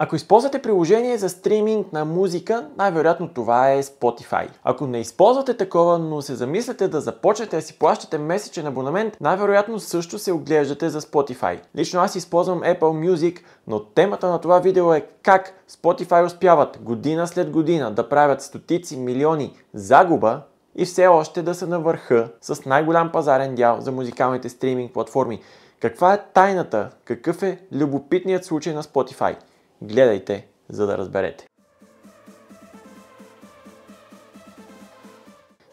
Ако използвате приложение за стриминг на музика, най-вероятно това е Spotify. Ако не използвате такова, но се замисляте да започнете да си плащате месечен абонамент, най-вероятно също се оглеждате за Spotify. Лично аз използвам Apple Music, но темата на това видео е как Spotify успяват година след година да правят стотици милиони загуба и все още да са на върха с най-голям пазарен дял за музикалните стриминг платформи. Каква е тайната? Какъв е любопитният случай на Spotify? Гледайте, за да разберете.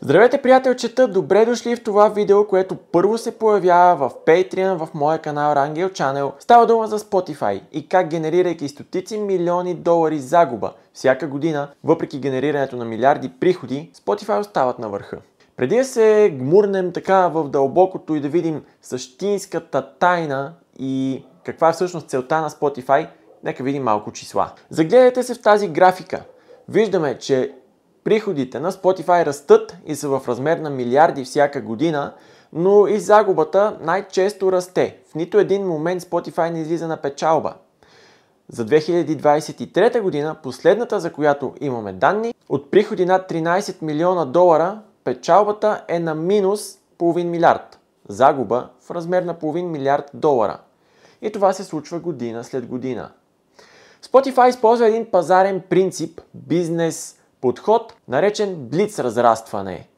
Здравейте, приятелчета! Добре дошли в това видео, което първо се появява в Patreon в моя канал Rangel Channel. Става дума за Spotify и как генерирайки стотици милиони долари загуба всяка година, въпреки генерирането на милиарди приходи, Spotify остават на върха. Преди да се гмурнем така в дълбокото и да видим същинската тайна и каква е всъщност целта на Spotify – Нека видим малко числа. Загледайте се в тази графика. Виждаме, че приходите на Spotify растат и са в размер на милиарди всяка година, но и загубата най-често расте. В нито един момент Spotify не излиза на печалба. За 2023 година, последната за която имаме данни, от приходи над 13 милиона долара, печалбата е на минус половин милиард. Загуба в размер на половин милиард долара. И това се случва година след година. Spotify използва един пазарен принцип, бизнес подход, наречен блиц разрастване.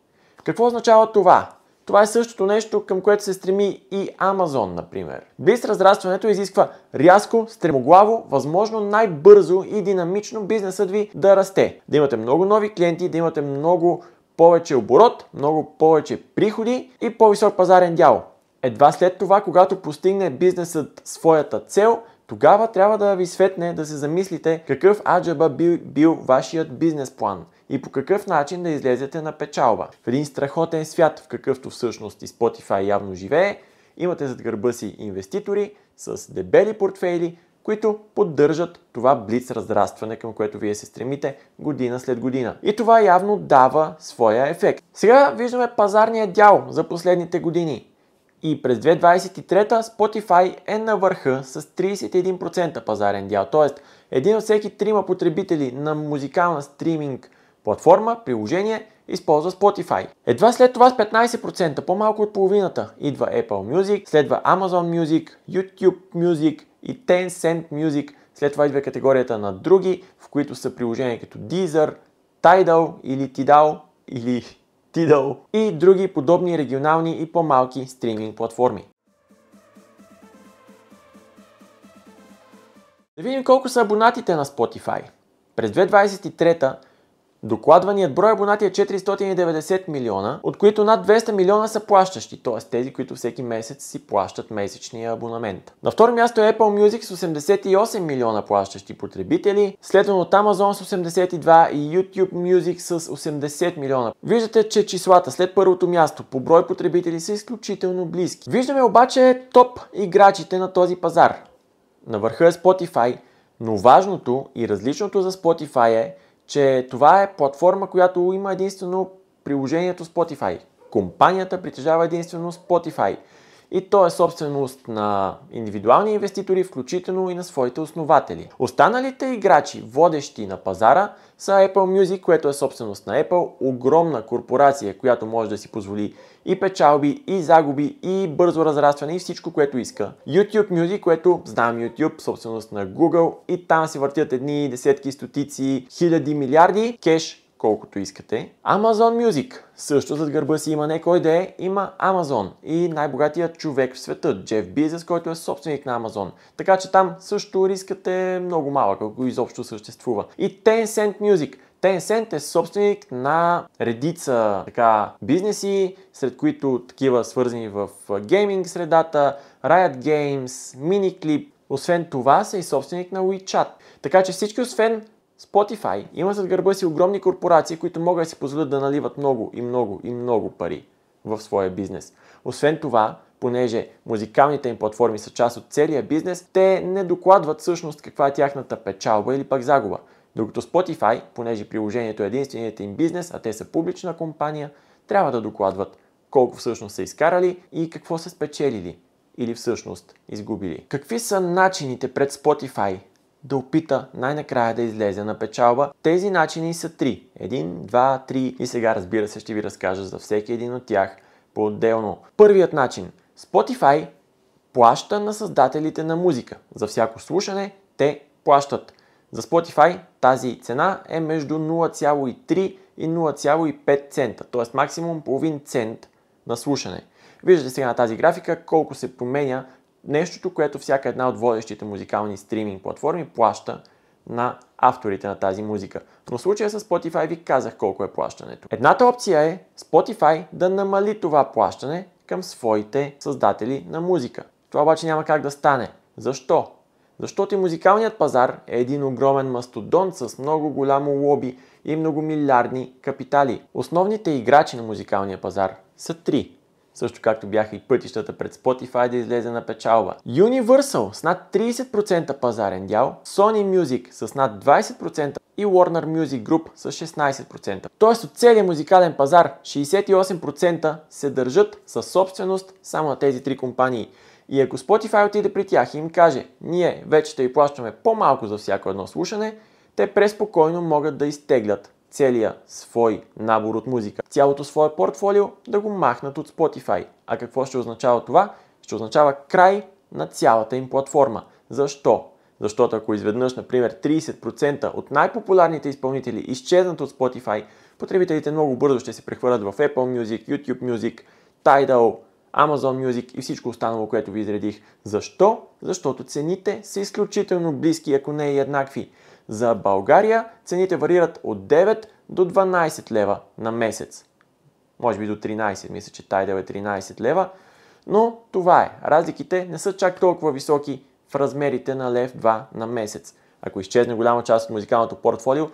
Какво означава това? Това е същото нещо, към което се стреми и Amazon, например. Близ разрастването изисква рязко, стремоглаво, възможно най-бързо и динамично бизнесът ви да расте. Да имате много нови клиенти, да имате много повече оборот, много повече приходи и по-висок пазарен дял. Едва след това, когато постигне бизнесът своята цел, тогава трябва да ви светне да се замислите какъв аджаба бил, бил вашият бизнес план и по какъв начин да излезете на печалба. В един страхотен свят, в какъвто всъщност и Spotify явно живее, имате зад гърба си инвеститори с дебели портфейли, които поддържат това блиц разрастване, към което вие се стремите година след година. И това явно дава своя ефект. Сега виждаме пазарния дял за последните години. И през 2023 Spotify е на върха с 31% пазарен дял, т.е. един от всеки трима потребители на музикална стриминг платформа, приложение, използва Spotify. Едва след това с 15%, по-малко от половината, идва Apple Music, следва Amazon Music, YouTube Music и Tencent Music. След това идва категорията на други, в които са приложения като Deezer, Tidal или Tidal или Tidal и други подобни регионални и по-малки стриминг платформи. Да видим колко са абонатите на Spotify. През 2023 Докладваният брой абонати е 490 милиона, от които над 200 милиона са плащащи, т.е. тези, които всеки месец си плащат месечния абонамент. На второ място е Apple Music с 88 милиона плащащи потребители, следвано от Amazon с 82 и YouTube Music с 80 милиона. Виждате, че числата след първото място по брой потребители са изключително близки. Виждаме обаче топ играчите на този пазар. На върха е Spotify, но важното и различното за Spotify е, че това е платформа, която има единствено приложението Spotify. Компанията притежава единствено Spotify и то е собственост на индивидуални инвеститори, включително и на своите основатели. Останалите играчи, водещи на пазара, са Apple Music, което е собственост на Apple, огромна корпорация, която може да си позволи и печалби, и загуби, и бързо разрастване, и всичко, което иска. YouTube Music, което знам YouTube, собственост на Google, и там се въртят едни десетки, стотици, хиляди, милиарди кеш колкото искате. Amazon Music също зад гърба си има не кой да е, има Amazon и най-богатият човек в света, Джеф Бизес, който е собственик на Amazon. Така че там също рискът е много малък, ако изобщо съществува. И Tencent Music – Tencent е собственик на редица така, бизнеси, сред които такива свързани в гейминг средата, Riot Games, Miniclip. Освен това са и собственик на WeChat. Така че всички освен Spotify има зад гърба си огромни корпорации, които могат да си позволят да наливат много и много и много пари в своя бизнес. Освен това, понеже музикалните им платформи са част от целия бизнес, те не докладват всъщност каква е тяхната печалба или пък загуба. Докато Spotify, понеже приложението е единственият им бизнес, а те са публична компания, трябва да докладват колко всъщност са изкарали и какво са спечелили или всъщност изгубили. Какви са начините пред Spotify да опита най-накрая да излезе на печалба. Тези начини са три. Един, два, три и сега разбира се ще ви разкажа за всеки един от тях по-отделно. Първият начин. Spotify плаща на създателите на музика. За всяко слушане те плащат. За Spotify тази цена е между 0,3 и 0,5 цента, т.е. максимум половин цент на слушане. Виждате сега на тази графика колко се променя нещото, което всяка една от водещите музикални стриминг платформи плаща на авторите на тази музика. Но в случая с Spotify ви казах колко е плащането. Едната опция е Spotify да намали това плащане към своите създатели на музика. Това обаче няма как да стане. Защо? Защото и музикалният пазар е един огромен мастодон с много голямо лоби и многомилиардни капитали. Основните играчи на музикалния пазар са три също както бяха и пътищата пред Spotify да излезе на печалба. Universal с над 30% пазарен дял, Sony Music с над 20% и Warner Music Group с 16%. Тоест от целият музикален пазар 68% се държат със собственост само на тези три компании. И ако Spotify отиде при тях и им каже, ние вече ще ви плащаме по-малко за всяко едно слушане, те преспокойно могат да изтеглят целия свой набор от музика, цялото свое портфолио да го махнат от Spotify. А какво ще означава това? Ще означава край на цялата им платформа. Защо? Защото ако изведнъж, например, 30% от най-популярните изпълнители изчезнат от Spotify, потребителите много бързо ще се прехвърлят в Apple Music, YouTube Music, Tidal, Amazon Music и всичко останало, което ви изредих. Защо? Защото цените са изключително близки, ако не и еднакви. За България цените варират от 9 до 12 лева на месец. Може би до 13, мисля, че тайдел е 13 лева. Но това е. Разликите не са чак толкова високи в размерите на лев 2 на месец. Ако изчезне голяма част от музикалното портфолио,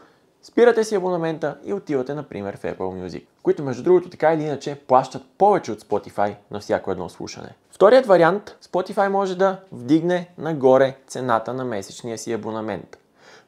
спирате си абонамента и отивате, например, в Apple Music, които между другото така или иначе плащат повече от Spotify на всяко едно слушане. Вторият вариант, Spotify може да вдигне нагоре цената на месечния си абонамент.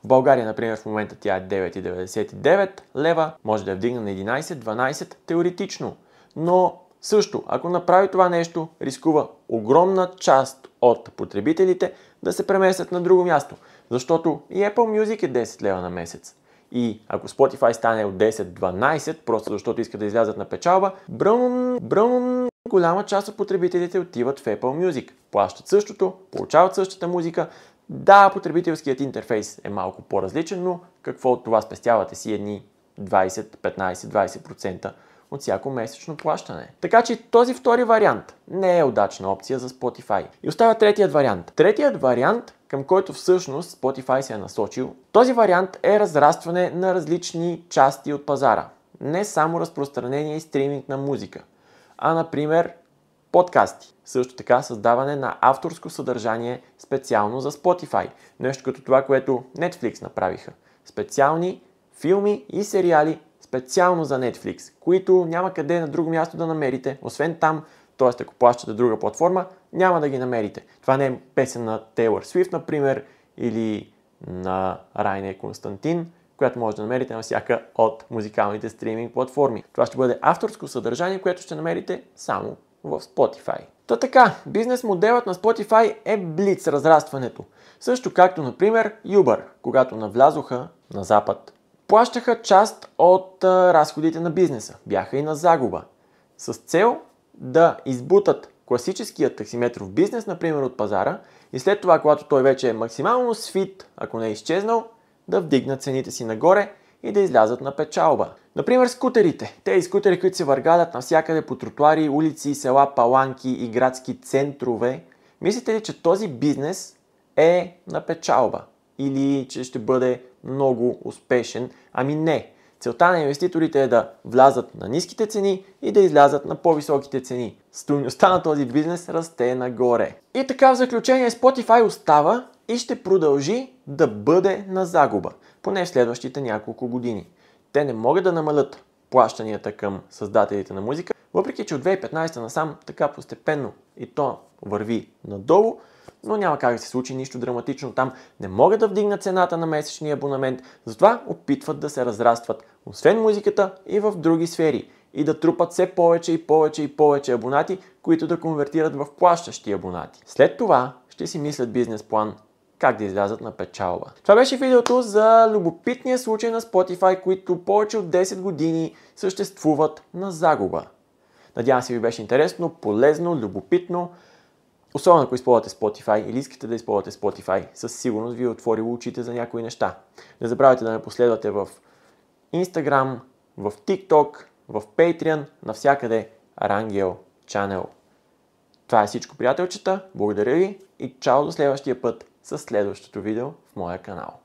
В България, например, в момента тя е 9,99 лева, може да я вдигне на 11-12 теоретично. Но също, ако направи това нещо, рискува огромна част от потребителите да се преместят на друго място, защото и Apple Music е 10 лева на месец. И ако Spotify стане от 10-12, просто защото искат да излязат на печалба, брън, брън, голяма част от потребителите отиват в Apple Music. Плащат същото, получават същата музика, да, потребителският интерфейс е малко по-различен, но какво от това спестявате си едни 20, 15, 20% от всяко месечно плащане. Така че този втори вариант не е удачна опция за Spotify. И остава третият вариант. Третият вариант, към който всъщност Spotify се е насочил, този вариант е разрастване на различни части от пазара. Не само разпространение и стриминг на музика, а например подкасти. Също така създаване на авторско съдържание специално за Spotify. Нещо като това, което Netflix направиха. Специални филми и сериали специално за Netflix, които няма къде на друго място да намерите, освен там, т.е. ако плащате друга платформа, няма да ги намерите. Това не е песен на Taylor Swift, например, или на Райне Константин, която може да намерите на всяка от музикалните стриминг платформи. Това ще бъде авторско съдържание, което ще намерите само в Spotify. Та така, бизнес моделът на Spotify е блиц разрастването. Също както, например, Uber, когато навлязоха на Запад. Плащаха част от а, разходите на бизнеса. Бяха и на загуба. С цел да избутат класическия таксиметров бизнес, например, от пазара и след това, когато той вече е максимално свит, ако не е изчезнал, да вдигнат цените си нагоре – и да излязат на печалба. Например, скутерите. Те и скутери, които се въргадат навсякъде по тротуари, улици, села, паланки и градски центрове. Мислите ли, че този бизнес е на печалба? Или че ще бъде много успешен? Ами не. Целта на инвеститорите е да влязат на ниските цени и да излязат на по-високите цени. Стоеността на този бизнес расте нагоре. И така в заключение Spotify остава и ще продължи да бъде на загуба поне в следващите няколко години. Те не могат да намалят плащанията към създателите на музика, въпреки че от 2015 насам така постепенно и то върви надолу, но няма как да се случи нищо драматично там. Не могат да вдигнат цената на месечния абонамент, затова опитват да се разрастват, освен музиката и в други сфери и да трупат все повече и повече и повече абонати, които да конвертират в плащащи абонати. След това ще си мислят бизнес план как да излязат на печалба. Това беше видеото за любопитния случай на Spotify, които повече от 10 години съществуват на загуба. Надявам се ви беше интересно, полезно, любопитно. Особено ако използвате Spotify или искате да използвате Spotify, със сигурност ви е отворило очите за някои неща. Не забравяйте да ме последвате в Instagram, в TikTok, в Patreon, навсякъде Рангел Channel. Това е всичко, приятелчета. Благодаря ви и чао до следващия път с следващото видео в моя канал.